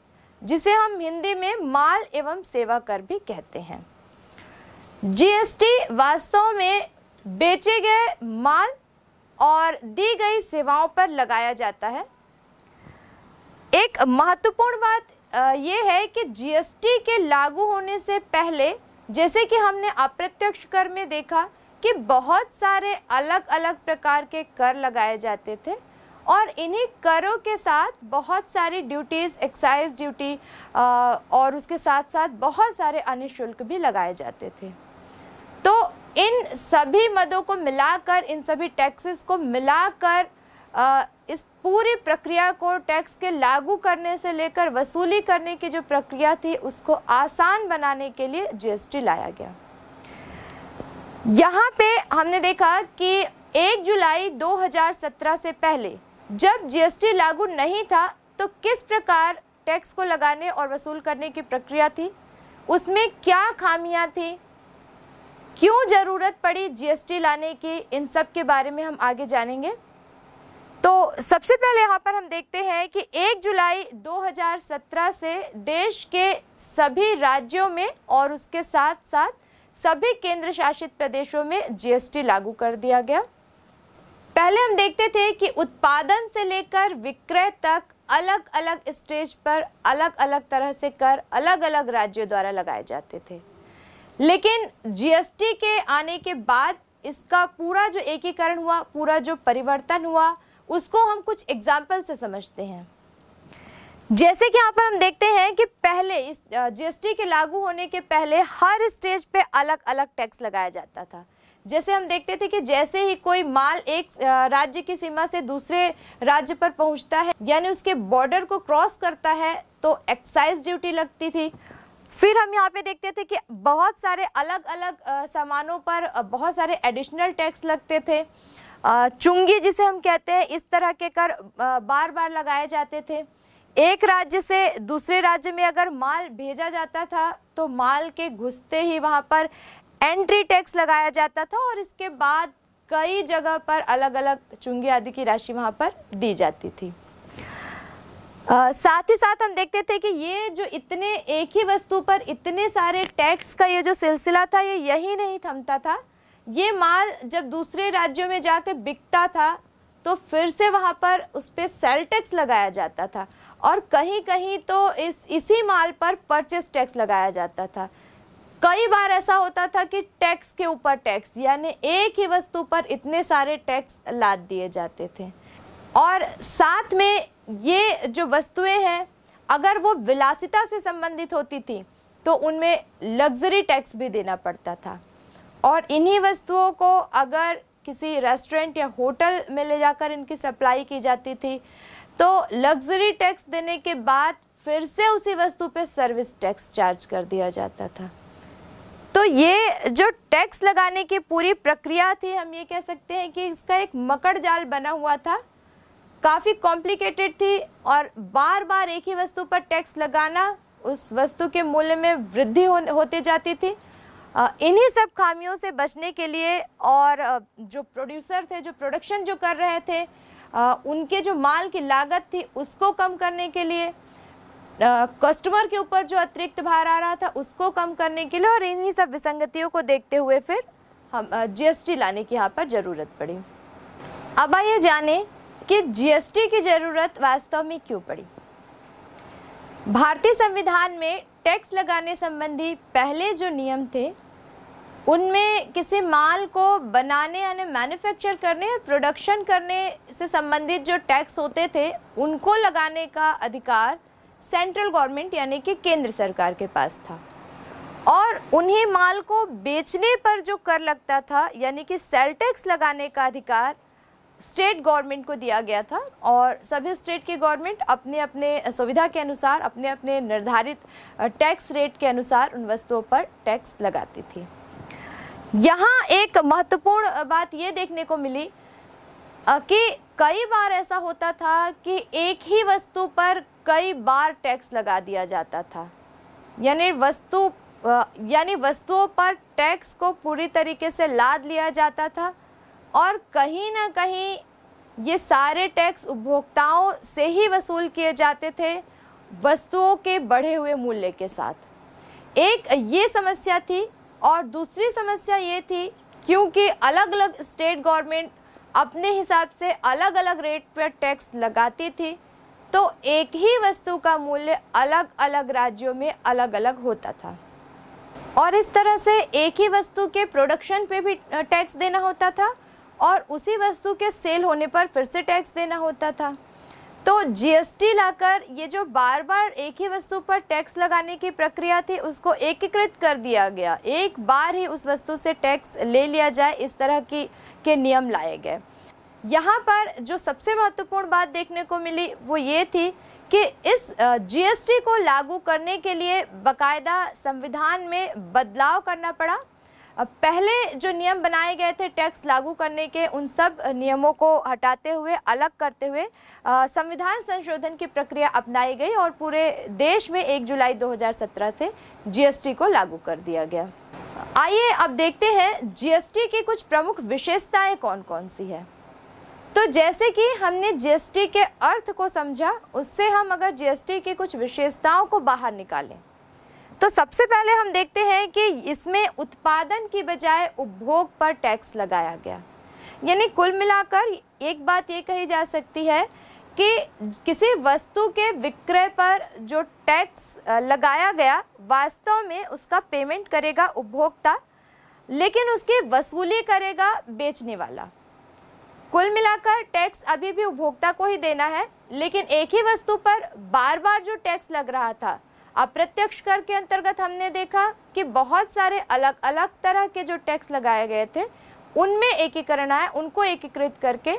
जिसे हम हिंदी में माल एवं सेवा कर भी कहते हैं जीएसटी वास्तव में बेचे गए माल और दी गई सेवाओं पर लगाया जाता है एक महत्वपूर्ण बात ये है कि जीएसटी के लागू होने से पहले जैसे कि हमने अप्रत्यक्ष कर में देखा कि बहुत सारे अलग अलग प्रकार के कर लगाए जाते थे और इन्हीं करों के साथ बहुत सारी ड्यूटीज़ एक्साइज ड्यूटी और उसके साथ साथ बहुत सारे अन्य शुल्क भी लगाए जाते थे तो इन सभी मदों को मिलाकर इन सभी टैक्सेस को मिलाकर इस पूरी प्रक्रिया को टैक्स के लागू करने से लेकर वसूली करने की जो प्रक्रिया थी उसको आसान बनाने के लिए जीएसटी लाया गया यहाँ पे हमने देखा कि 1 जुलाई 2017 से पहले जब जीएसटी लागू नहीं था तो किस प्रकार टैक्स को लगाने और वसूल करने की प्रक्रिया थी उसमें क्या खामियां थी क्यों ज़रूरत पड़ी जीएसटी लाने की इन सब के बारे में हम आगे जानेंगे तो सबसे पहले यहाँ पर हम देखते हैं कि 1 जुलाई 2017 से देश के सभी राज्यों में और उसके साथ साथ सभी केंद्र शासित प्रदेशों में जीएसटी लागू कर दिया गया पहले हम देखते थे कि उत्पादन से लेकर विक्रय तक अलग अलग स्टेज पर अलग अलग तरह से कर अलग अलग राज्यों द्वारा लगाए जाते थे लेकिन जीएसटी के आने के बाद इसका पूरा जो एकीकरण हुआ पूरा जो परिवर्तन हुआ उसको हम कुछ एग्जाम्पल से समझते हैं जैसे कि यहाँ पर हम देखते हैं कि पहले इस जीएसटी के लागू होने के पहले हर स्टेज पे अलग अलग टैक्स लगाया जाता था जैसे हम देखते थे कि जैसे ही कोई माल एक राज्य की सीमा से दूसरे राज्य पर पहुंचता है यानी उसके बॉर्डर को क्रॉस करता है तो एक्साइज ड्यूटी लगती थी फिर हम यहाँ पे देखते थे कि बहुत सारे अलग अलग सामानों पर बहुत सारे एडिशनल टैक्स लगते थे चुंगी जिसे हम कहते हैं इस तरह के कर बार बार लगाए जाते थे एक राज्य से दूसरे राज्य में अगर माल भेजा जाता था तो माल के घुसते ही वहाँ पर एंट्री टैक्स लगाया जाता था और इसके बाद कई जगह पर अलग अलग चुंगी आदि की राशि वहाँ पर दी जाती थी आ, साथ ही साथ हम देखते थे कि ये जो इतने एक ही वस्तु पर इतने सारे टैक्स का ये जो सिलसिला था ये यही नहीं थमता था ये माल जब दूसरे राज्यों में जाके बिकता था तो फिर से वहाँ पर उस पर सेल टैक्स लगाया जाता था और कहीं कहीं तो इस इसी माल पर परचेस टैक्स लगाया जाता था कई बार ऐसा होता था कि टैक्स के ऊपर टैक्स यानी एक ही वस्तु पर इतने सारे टैक्स लाद दिए जाते थे और साथ में ये जो वस्तुएं हैं अगर वो विलासिता से संबंधित होती थी तो उनमें लग्जरी टैक्स भी देना पड़ता था और इन्हीं वस्तुओं को अगर किसी रेस्टोरेंट या होटल में ले जाकर इनकी सप्लाई की जाती थी तो लग्जरी टैक्स देने के बाद फिर से उसी वस्तु पे सर्विस टैक्स चार्ज कर दिया जाता था तो ये जो टैक्स लगाने की पूरी प्रक्रिया थी हम ये कह सकते हैं कि इसका एक मकड़ जाल बना हुआ था काफ़ी कॉम्प्लिकेटेड थी और बार बार एक ही वस्तु पर टैक्स लगाना उस वस्तु के मूल्य में वृद्धि हो, होती जाती थी इन्हीं सब खामियों से बचने के लिए और जो प्रोड्यूसर थे जो प्रोडक्शन जो कर रहे थे उनके जो माल की लागत थी उसको कम करने के लिए कस्टमर के ऊपर जो अतिरिक्त भार आ रहा था उसको कम करने के लिए और इन्हीं सब विसंगतियों को देखते हुए फिर हम जीएसटी लाने की यहाँ पर ज़रूरत पड़ी अब आइए जाने कि जीएसटी की ज़रूरत वास्तव में क्यों पड़ी भारतीय संविधान में टैक्स लगाने संबंधी पहले जो नियम थे उनमें किसी माल को बनाने यानी मैन्युफैक्चर करने प्रोडक्शन करने से संबंधित जो टैक्स होते थे उनको लगाने का अधिकार सेंट्रल गवर्नमेंट यानी कि केंद्र सरकार के पास था और उन्हीं माल को बेचने पर जो कर लगता था यानी कि सेल टैक्स लगाने का अधिकार स्टेट गवर्नमेंट को दिया गया था और सभी स्टेट की गवर्नमेंट अपने अपने सुविधा के अनुसार अपने अपने निर्धारित टैक्स रेट के अनुसार उन वस्तुओं पर टैक्स लगाती थी यहाँ एक महत्वपूर्ण बात ये देखने को मिली कि कई बार ऐसा होता था कि एक ही वस्तु पर कई बार टैक्स लगा दिया जाता था यानी वस्तु यानी वस्तुओं पर टैक्स को पूरी तरीके से लाद लिया जाता था और कहीं ना कहीं ये सारे टैक्स उपभोक्ताओं से ही वसूल किए जाते थे वस्तुओं के बढ़े हुए मूल्य के साथ एक ये समस्या थी और दूसरी समस्या ये थी क्योंकि अलग अलग स्टेट गवर्नमेंट अपने हिसाब से अलग अलग रेट पर टैक्स लगाती थी तो एक ही वस्तु का मूल्य अलग अलग राज्यों में अलग अलग होता था और इस तरह से एक ही वस्तु के प्रोडक्शन पे भी टैक्स देना होता था और उसी वस्तु के सेल होने पर फिर से टैक्स देना होता था तो जीएसटी लाकर ये जो बार बार एक ही वस्तु पर टैक्स लगाने की प्रक्रिया थी उसको एकीकृत कर दिया गया एक बार ही उस वस्तु से टैक्स ले लिया जाए इस तरह की के नियम लाए गए यहाँ पर जो सबसे महत्वपूर्ण बात देखने को मिली वो ये थी कि इस जीएसटी को लागू करने के लिए बकायदा संविधान में बदलाव करना पड़ा पहले जो नियम बनाए गए थे टैक्स लागू करने के उन सब नियमों को हटाते हुए अलग करते हुए संविधान संशोधन की प्रक्रिया अपनाई गई और पूरे देश में 1 जुलाई 2017 से जीएसटी को लागू कर दिया गया आइए अब देखते हैं जीएसटी की कुछ प्रमुख विशेषताएं कौन कौन सी है तो जैसे कि हमने जीएसटी के अर्थ को समझा उससे हम अगर जीएसटी की कुछ विशेषताओं को बाहर निकालें तो सबसे पहले हम देखते हैं कि इसमें उत्पादन की बजाय उपभोग पर टैक्स लगाया गया यानी कुल मिलाकर एक बात ये कही जा सकती है कि किसी वस्तु के विक्रय पर जो टैक्स लगाया गया वास्तव में उसका पेमेंट करेगा उपभोक्ता लेकिन उसकी वसूली करेगा बेचने वाला कुल मिलाकर टैक्स अभी भी उपभोक्ता को ही देना है लेकिन एक ही वस्तु पर बार बार जो टैक्स लग रहा था अप्रत्यक्ष कर के अंतर्गत हमने देखा कि बहुत सारे अलग अलग तरह के जो टैक्स लगाए गए थे उनमें एकीकरण आया उनको एकीकृत करके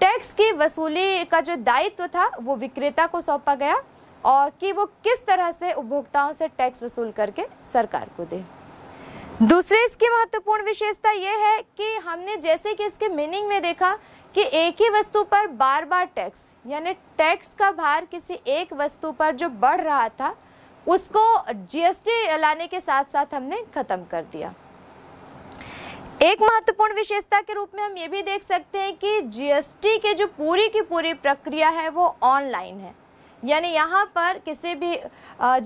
टैक्स की वसूली का जो दायित्व था वो विक्रेता को सौंपा गया और कि वो किस तरह से उपभोक्ताओं से टैक्स वसूल करके सरकार को दे दूसरी इसकी महत्वपूर्ण विशेषता ये है कि हमने जैसे कि इसके मीनिंग में देखा कि एक ही वस्तु पर बार बार टैक्स यानी टैक्स का भार किसी एक वस्तु पर जो बढ़ रहा था उसको जीएसटी लाने के साथ साथ हमने ख़त्म कर दिया एक महत्वपूर्ण विशेषता के रूप में हम ये भी देख सकते हैं कि जीएसटी के जो पूरी की पूरी प्रक्रिया है वो ऑनलाइन है यानी यहाँ पर किसी भी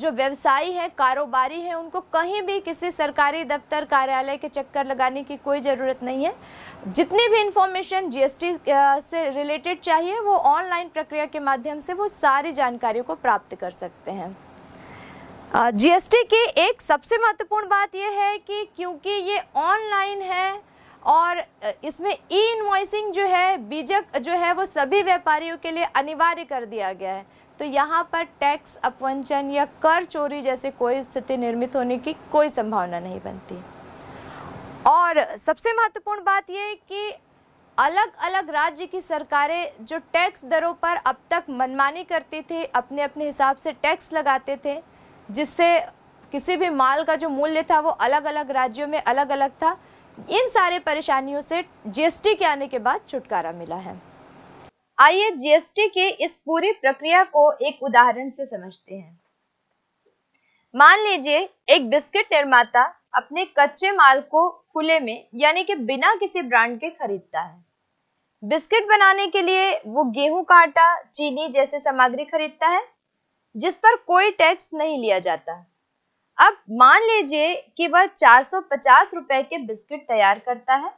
जो व्यवसायी है कारोबारी है उनको कहीं भी किसी सरकारी दफ्तर कार्यालय के चक्कर लगाने की कोई ज़रूरत नहीं है जितनी भी इंफॉर्मेशन जीएसटी से रिलेटेड चाहिए वो ऑनलाइन प्रक्रिया के माध्यम से वो सारी जानकारी को प्राप्त कर सकते हैं जीएसटी की एक सबसे महत्वपूर्ण बात यह है कि क्योंकि ये ऑनलाइन है और इसमें ई इन्वॉइसिंग जो है बीजक जो है वो सभी व्यापारियों के लिए अनिवार्य कर दिया गया है तो यहाँ पर टैक्स अपवंचन या कर चोरी जैसे कोई स्थिति निर्मित होने की कोई संभावना नहीं बनती और सबसे महत्वपूर्ण बात यह कि अलग अलग राज्य की सरकारें जो टैक्स दरों पर अब तक मनमानी करती थी अपने अपने हिसाब से टैक्स लगाते थे जिससे किसी भी माल का जो मूल्य था वो अलग अलग राज्यों में अलग अलग था इन सारे परेशानियों से जीएसटी के आने के बाद छुटकारा मिला है आइए जीएसटी के इस पूरी प्रक्रिया को एक उदाहरण से समझते हैं मान लीजिए एक बिस्किट निर्माता अपने कच्चे माल को खुले में यानी कि बिना किसी ब्रांड के खरीदता है बिस्किट बनाने के लिए वो गेहूं का आटा चीनी जैसे सामग्री खरीदता है जिस पर कोई टैक्स नहीं लिया जाता अब मान लीजिए कि वह चार रुपए के बिस्किट तैयार करता है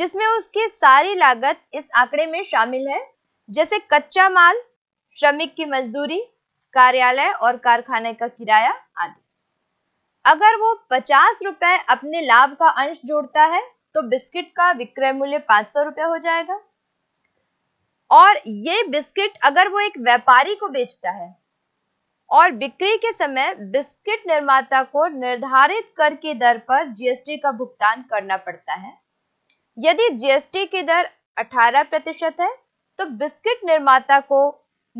जिसमें उसकी सारी लागत इस आंकड़े में शामिल है जैसे कच्चा माल श्रमिक की मजदूरी कार्यालय और कारखाने का किराया आदि अगर वो पचास रुपए अपने लाभ का अंश जोड़ता है तो बिस्किट का विक्रय मूल्य पांच सौ रुपए हो जाएगा और ये बिस्किट अगर वो एक व्यापारी को बेचता है और बिक्री के समय बिस्किट निर्माता को निर्धारित कर के दर पर जीएसटी का भुगतान करना पड़ता है यदि जीएसटी की दर 18 प्रतिशत है तो बिस्किट निर्माता को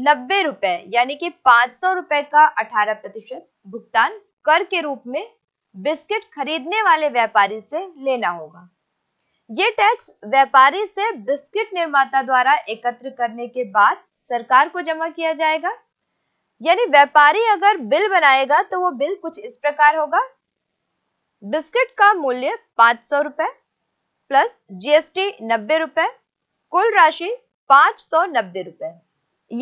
नब्बे रुपए यानी कि पांच सौ रुपए का 18 प्रतिशत भुगतान कर के रूप में बिस्किट खरीदने वाले व्यापारी से लेना होगा ये टैक्स व्यापारी से बिस्किट निर्माता द्वारा एकत्र करने के बाद सरकार को जमा किया जाएगा यानी व्यापारी अगर बिल बनाएगा तो वो बिल कुछ इस प्रकार होगा बिस्किट का मूल्य पांच सौ रुपए प्लस जीएसटी नब्बे रुपए कुल राशि पांच सौ नब्बे रुपए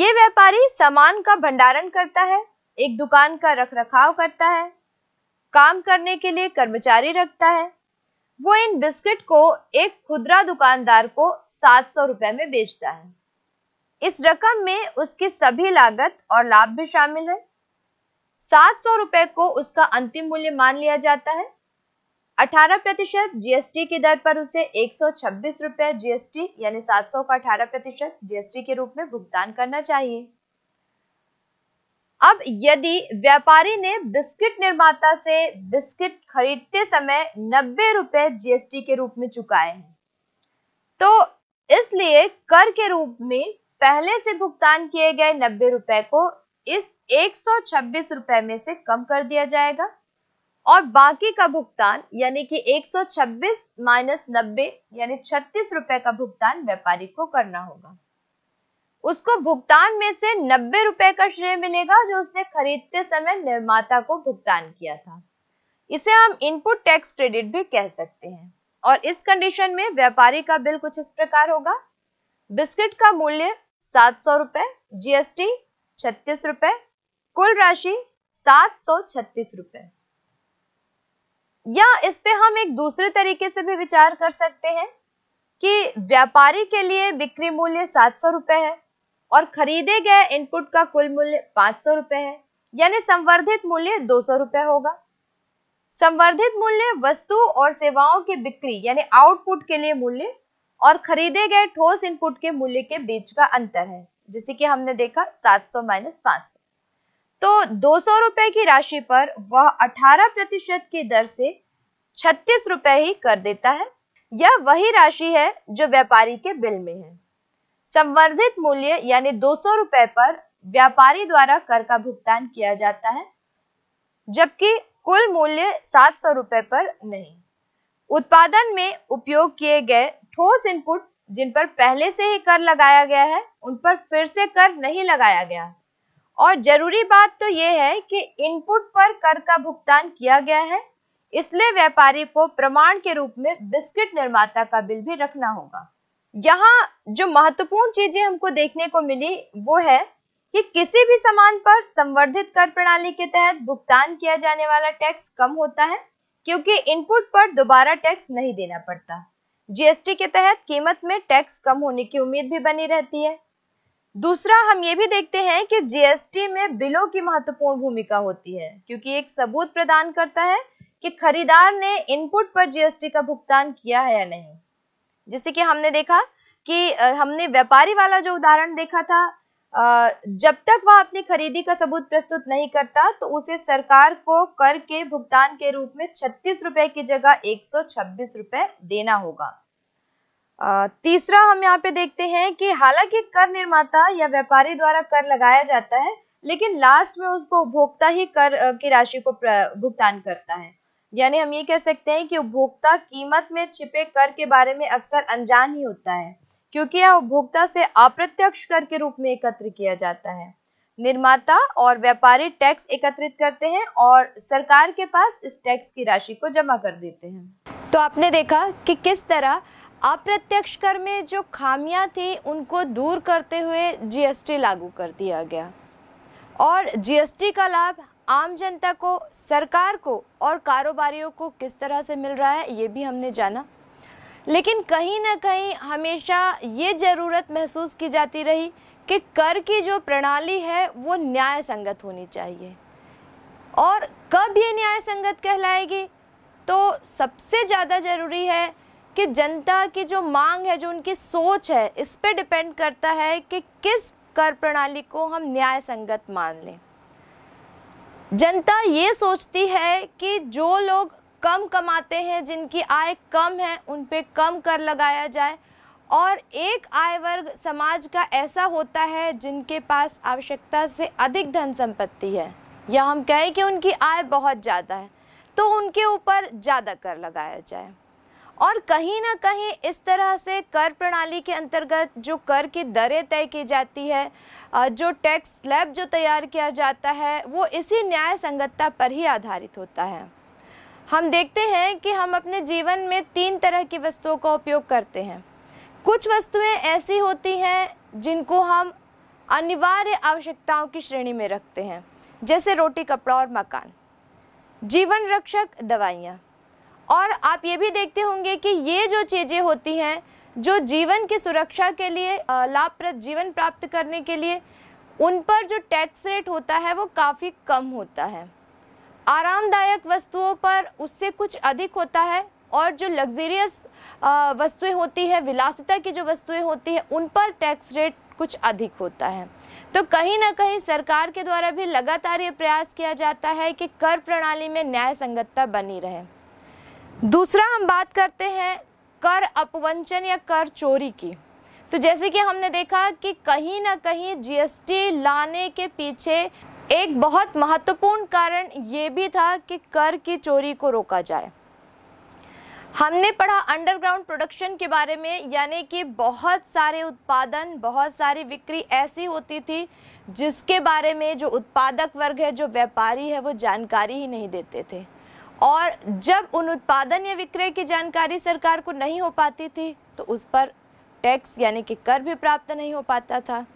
ये व्यापारी सामान का भंडारण करता है एक दुकान का रख रखाव करता है काम करने के लिए कर्मचारी रखता है वो इन बिस्किट को एक खुदरा दुकानदार को सात सौ रुपए में बेचता है इस रकम में उसकी सभी लागत और लाभ भी शामिल है सात सौ रुपए को उसका अंतिम मूल्य मान लिया जाता है 18 प्रतिशत जीएसटी की दर पर उसे एक सौ छब्बीस रुपए जीएसटी यानी सात सौ का अठारह प्रतिशत जीएसटी के रूप में भुगतान करना चाहिए अब यदि व्यापारी ने बिस्किट निर्माता से बिस्किट खरीदते समय नब्बे रुपए जीएसटी के रूप में चुकाए हैं तो इसलिए कर के रूप में पहले से भुगतान किए गए नब्बे रुपए को इस एक रुपए में से कम कर दिया जाएगा और बाकी का भुगतान यानी कि 126 माइनस नब्बे यानी छत्तीस रुपए का भुगतान व्यापारी को करना होगा उसको भुगतान में से नब्बे रुपए का श्रेय मिलेगा जो उसने खरीदते समय निर्माता को भुगतान किया था इसे हम इनपुट टैक्स क्रेडिट भी कह सकते हैं और इस कंडीशन में व्यापारी का बिल कुछ इस प्रकार होगा बिस्किट का मूल्य सात सौ रुपए जीएसटी छत्तीस रुपए कुल राशि सात सौ छत्तीस रुपए या इस पे हम एक दूसरे तरीके से भी विचार कर सकते हैं कि व्यापारी के लिए बिक्री मूल्य सात सौ रुपए है और खरीदे गए इनपुट का कुल मूल्य पांच सौ रुपए है यानी संवर्धित मूल्य दो सौ रुपए होगा संवर्धित मूल्य वस्तु और सेवाओं की बिक्री यानी आउटपुट के लिए मूल्य और खरीदे गए ठोस इनपुट के मूल्य के बीच का अंतर है जैसे कि हमने देखा 700 माइनस पांच तो दो सौ रुपए की राशि पर वह 18 प्रतिशत की दर से छत्तीस रुपए ही कर देता है यह वही राशि है जो व्यापारी के बिल में है संवर्धित मूल्य यानी दो सौ रुपए पर व्यापारी द्वारा कर का भुगतान किया जाता है जबकि कुल मूल्य सात सौ पर नहीं उत्पादन में उपयोग किए गए ठोस इनपुट जिन पर पहले से ही कर लगाया गया है उन पर फिर से कर नहीं लगाया गया और जरूरी बात तो ये है कि इनपुट पर कर का भुगतान किया गया है इसलिए व्यापारी को प्रमाण के रूप में बिस्किट निर्माता का बिल भी रखना होगा यहाँ जो महत्वपूर्ण चीजें हमको देखने को मिली वो है कि किसी भी सामान पर संवर्धित कर प्रणाली के तहत भुगतान किया जाने वाला टैक्स कम होता है क्योंकि इनपुट पर दोबारा टैक्स नहीं देना पड़ता जीएसटी के तहत कीमत में टैक्स कम होने की उम्मीद भी बनी रहती है दूसरा हम ये भी देखते हैं कि जीएसटी में बिलों की महत्वपूर्ण भूमिका होती है क्योंकि एक सबूत प्रदान करता है कि खरीदार ने इनपुट पर जीएसटी का भुगतान किया है या नहीं जैसे कि हमने देखा कि हमने व्यापारी वाला जो उदाहरण देखा था जब तक वह अपनी खरीदी का सबूत प्रस्तुत नहीं करता तो उसे सरकार को कर के भुगतान के रूप में छत्तीस रुपए की जगह एक सौ छब्बीस रुपए देना होगा तीसरा हम यहाँ पे देखते हैं कि हालांकि कर निर्माता या व्यापारी द्वारा कर लगाया जाता है लेकिन लास्ट में उसको उपभोक्ता ही कर की राशि को भुगतान करता है यानी हम ये कह सकते हैं कि उपभोक्ता कीमत में छिपे कर के बारे में अक्सर अनजान ही होता है क्योंकि यह उपभोक्ता से अप्रत्यक्ष कर के रूप में एकत्र किया जाता है निर्माता और व्यापारी टैक्स एकत्रित करते हैं और सरकार के पास इस टैक्स की राशि को जमा कर देते हैं तो आपने देखा कि किस तरह अप्रत्यक्ष कर में जो खामियां थी उनको दूर करते हुए जीएसटी लागू कर दिया गया और जीएसटी का लाभ आम जनता को सरकार को और कारोबारियों को किस तरह से मिल रहा है ये भी हमने जाना लेकिन कहीं ना कहीं हमेशा ये ज़रूरत महसूस की जाती रही कि कर की जो प्रणाली है वो न्याय संगत होनी चाहिए और कब ये न्याय संगत कहलाएगी तो सबसे ज़्यादा ज़रूरी है कि जनता की जो मांग है जो उनकी सोच है इस पर डिपेंड करता है कि किस कर प्रणाली को हम न्याय संगत मान लें जनता ये सोचती है कि जो लोग कम कमाते हैं जिनकी आय कम है उन पे कम कर लगाया जाए और एक आय वर्ग समाज का ऐसा होता है जिनके पास आवश्यकता से अधिक धन संपत्ति है या हम कहें कि उनकी आय बहुत ज़्यादा है तो उनके ऊपर ज़्यादा कर लगाया जाए और कहीं ना कहीं इस तरह से कर प्रणाली के अंतर्गत जो कर की दरें तय की जाती है जो टैक्स स्लैब जो तैयार किया जाता है वो इसी न्याय संगतता पर ही आधारित होता है हम देखते हैं कि हम अपने जीवन में तीन तरह की वस्तुओं का उपयोग करते हैं कुछ वस्तुएं ऐसी होती हैं जिनको हम अनिवार्य आवश्यकताओं की श्रेणी में रखते हैं जैसे रोटी कपड़ा और मकान जीवन रक्षक दवाइयाँ और आप ये भी देखते होंगे कि ये जो चीज़ें होती हैं जो जीवन की सुरक्षा के लिए लाभप्रद जीवन प्राप्त करने के लिए उन पर जो टैक्स रेट होता है वो काफ़ी कम होता है आरामदायक वस्तुओं पर उससे कुछ अधिक होता है और जो लग्जरियस वस्तुएं होती है विलासिता की जो वस्तुएं होती है उन पर टैक्स रेट कुछ अधिक होता है तो कहीं ना कहीं सरकार के द्वारा भी लगातार ये प्रयास किया जाता है कि कर प्रणाली में न्याय संगतता बनी रहे दूसरा हम बात करते हैं कर अपवंचन या कर चोरी की तो जैसे कि हमने देखा कि कहीं ना कहीं जीएसटी लाने के पीछे एक बहुत महत्वपूर्ण कारण ये भी था कि कर की चोरी को रोका जाए हमने पढ़ा अंडरग्राउंड प्रोडक्शन के बारे में यानी कि बहुत सारे उत्पादन बहुत सारी बिक्री ऐसी होती थी जिसके बारे में जो उत्पादक वर्ग है जो व्यापारी है वो जानकारी ही नहीं देते थे और जब उन उत्पादन या विक्रय की जानकारी सरकार को नहीं हो पाती थी तो उस पर टैक्स यानी कि कर भी प्राप्त नहीं हो पाता था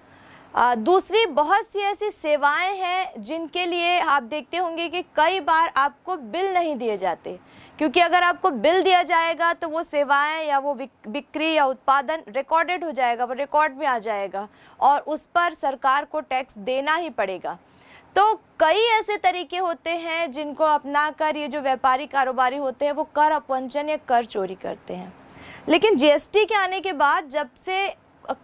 दूसरी बहुत सी ऐसी सेवाएं हैं जिनके लिए आप देखते होंगे कि कई बार आपको बिल नहीं दिए जाते क्योंकि अगर आपको बिल दिया जाएगा तो वो सेवाएं या वो बिक्री या उत्पादन रिकॉर्डेड हो जाएगा वो रिकॉर्ड में आ जाएगा और उस पर सरकार को टैक्स देना ही पड़ेगा तो कई ऐसे तरीके होते हैं जिनको अपना कर ये जो व्यापारी कारोबारी होते हैं वो कर अपवंचन या कर चोरी करते हैं लेकिन जीएसटी के आने के बाद जब से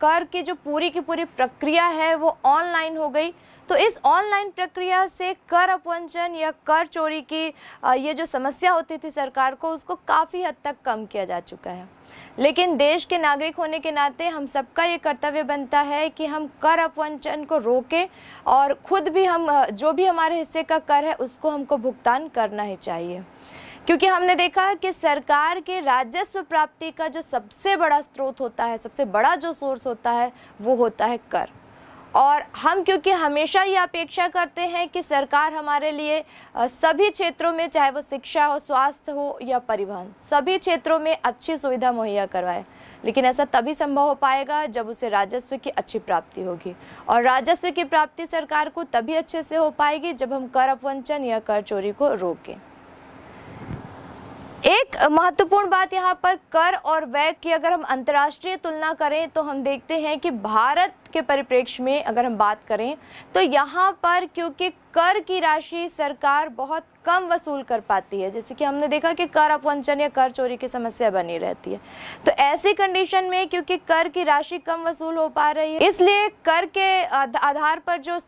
कर की जो पूरी की पूरी प्रक्रिया है वो ऑनलाइन हो गई तो इस ऑनलाइन प्रक्रिया से कर अपवंचन या कर चोरी की ये जो समस्या होती थी सरकार को उसको काफ़ी हद तक कम किया जा चुका है लेकिन देश के नागरिक होने के नाते हम सबका ये कर्तव्य बनता है कि हम कर अपवंचन को रोकें और खुद भी हम जो भी हमारे हिस्से का कर है उसको हमको भुगतान करना ही चाहिए क्योंकि हमने देखा कि सरकार के राजस्व प्राप्ति का जो सबसे बड़ा स्रोत होता है सबसे बड़ा जो सोर्स होता है वो होता है कर और हम क्योंकि हमेशा ये अपेक्षा करते हैं कि सरकार हमारे लिए सभी क्षेत्रों में चाहे वो शिक्षा हो स्वास्थ्य हो या परिवहन सभी क्षेत्रों में अच्छी सुविधा मुहैया करवाए लेकिन ऐसा तभी संभव हो पाएगा जब उसे राजस्व की अच्छी प्राप्ति होगी और राजस्व की प्राप्ति सरकार को तभी अच्छे से हो पाएगी जब हम कर अपवंचन या कर चोरी को रोकें महत्वपूर्ण बात यहाँ पर कर और व्यय की अगर हम अंतर्राष्ट्रीय तुलना करें तो हम देखते हैं कि भारत के परिप्रेक्ष्य में अगर हम बात करें तो यहाँ पर क्योंकि कर की राशि सरकार बहुत कम वसूल कर पाती है जैसे कि हमने देखा कि कर अपवंचन या कर चोरी की समस्या बनी रहती है तो ऐसी कंडीशन में क्योंकि कर की राशि कम वसूल हो पा रही है इसलिए कर के आधार पर जो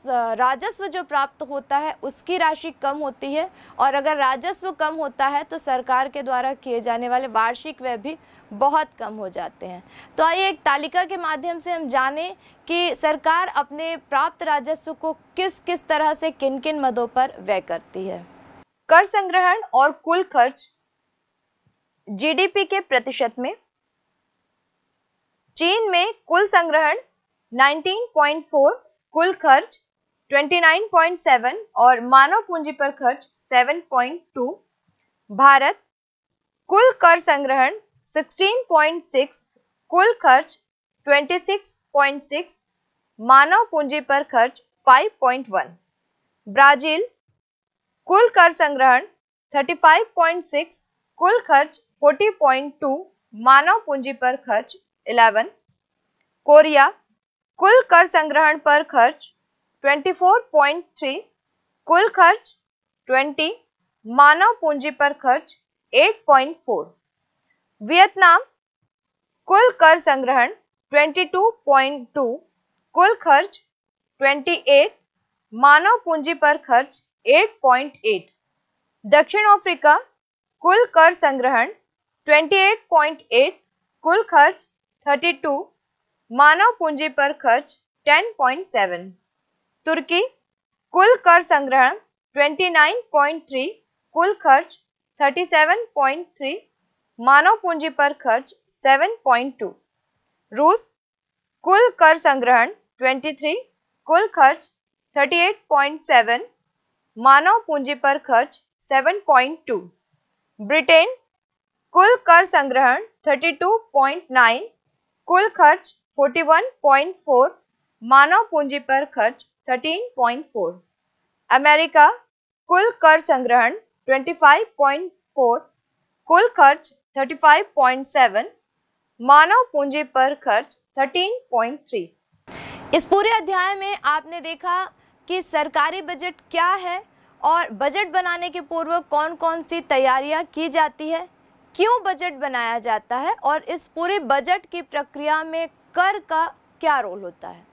राजस्व जो प्राप्त होता है उसकी राशि कम होती है और अगर राजस्व कम होता है तो सरकार के द्वारा किए जाने वाले वार्षिक व्यय भी बहुत कम हो जाते हैं तो आइए एक तालिका के माध्यम से हम जानें कि सरकार अपने प्राप्त राजस्व को किस किस तरह से किन किन मदों पर व्यय करती है कर संग्रहण और कुल खर्च जीडीपी के प्रतिशत में चीन में कुल संग्रहण 19.4 कुल खर्च 29.7 और मानव पूंजी पर खर्च 7.2 भारत कुल कर संग्रहण 16.6 कुल खर्च 26.6 मानव पूंजी पर खर्च 5.1 ब्राजील कुल कर संग्रहण 35.6 कुल खर्च 40.2 मानव पूंजी पर खर्च 11 कोरिया कुल कर संग्रहण पर खर्च 24.3 कुल खर्च 20 मानव पूंजी पर खर्च 8.4 वियतनाम कुल कर संग्रहण 22.2 कुल खर्च 28 मानव पूंजी पर खर्च 8.8 दक्षिण अफ्रीका कुल कर संग्रहण 28.8 कुल खर्च 32 मानव पूंजी पर खर्च 10.7 तुर्की कुल कर संग्रहण 29.3 कुल खर्च 37.3 मानव पूंजी पर खर्च 7.2 रूस कुल कर संग्रहण 23 कुल खर्च 38.7 मानव पूंजी पर खर्च 7.2 ब्रिटेन कुल कर संग्रहण 32.9 कुल खर्च 41.4 मानव पूंजी पर खर्च 13.4 अमेरिका कुल कर संग्रहण 25.4 कुल खर्च 35.7 मानव पूंजी पर खर्च 13.3 इस पूरे अध्याय में आपने देखा कि सरकारी बजट क्या है और बजट बनाने के पूर्व कौन कौन सी तैयारियां की जाती है क्यों बजट बनाया जाता है और इस पूरे बजट की प्रक्रिया में कर का क्या रोल होता है